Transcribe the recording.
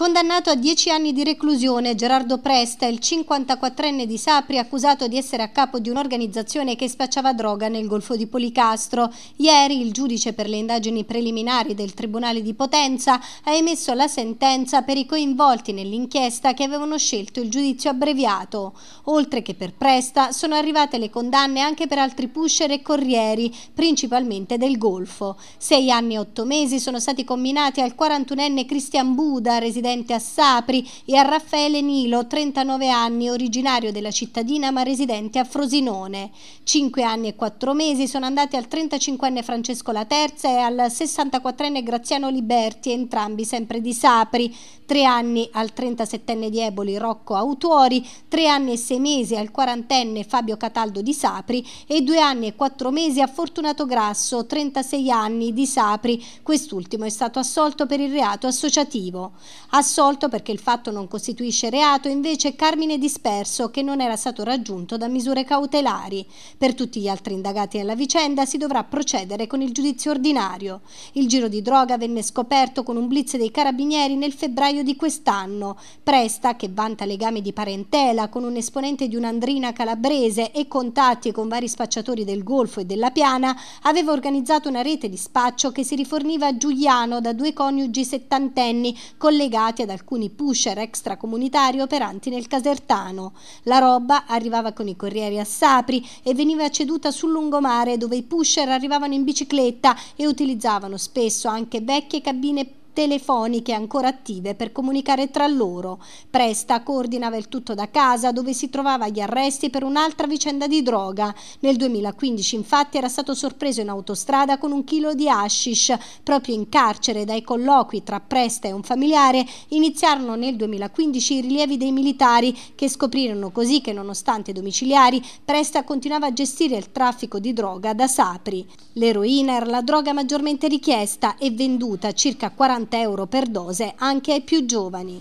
Condannato a 10 anni di reclusione, Gerardo Presta, il 54enne di Sapri, accusato di essere a capo di un'organizzazione che spacciava droga nel Golfo di Policastro. Ieri il giudice per le indagini preliminari del Tribunale di Potenza ha emesso la sentenza per i coinvolti nell'inchiesta che avevano scelto il giudizio abbreviato. Oltre che per Presta, sono arrivate le condanne anche per altri pusher e corrieri, principalmente del Golfo. Sei anni e otto mesi sono stati combinati al 41enne Cristian Buda, residente residente a Sapri, e a Raffaele Nilo, 39 anni, originario della cittadina ma residente a Frosinone. 5 anni e 4 mesi sono andati al 35enne Francesco La Terza e al 64enne Graziano Liberti, entrambi sempre di Sapri. 3 anni al 37enne di Eboli Rocco Autuori, 3 anni e 6 mesi al 40enne Fabio Cataldo di Sapri e 2 anni e 4 mesi a Fortunato Grasso, 36 anni di Sapri. Quest'ultimo è stato assolto per il reato associativo. A assolto perché il fatto non costituisce reato, invece Carmine Disperso che non era stato raggiunto da misure cautelari. Per tutti gli altri indagati nella vicenda si dovrà procedere con il giudizio ordinario. Il giro di droga venne scoperto con un blitz dei carabinieri nel febbraio di quest'anno. Presta, che vanta legami di parentela con un esponente di un'andrina calabrese e contatti con vari spacciatori del Golfo e della Piana, aveva organizzato una rete di spaccio che si riforniva a Giuliano da due coniugi settantenni collegati rubati ad alcuni pusher extracomunitari operanti nel Casertano. La roba arrivava con i corrieri a Sapri e veniva ceduta sul lungomare dove i pusher arrivavano in bicicletta e utilizzavano spesso anche vecchie cabine telefoniche ancora attive per comunicare tra loro. Presta coordinava il tutto da casa dove si trovava gli arresti per un'altra vicenda di droga. Nel 2015 infatti era stato sorpreso in autostrada con un chilo di hashish. Proprio in carcere dai colloqui tra Presta e un familiare iniziarono nel 2015 i rilievi dei militari che scoprirono così che nonostante i domiciliari Presta continuava a gestire il traffico di droga da Sapri. L'eroina era la droga maggiormente richiesta e venduta circa 40 50 euro per dose anche ai più giovani.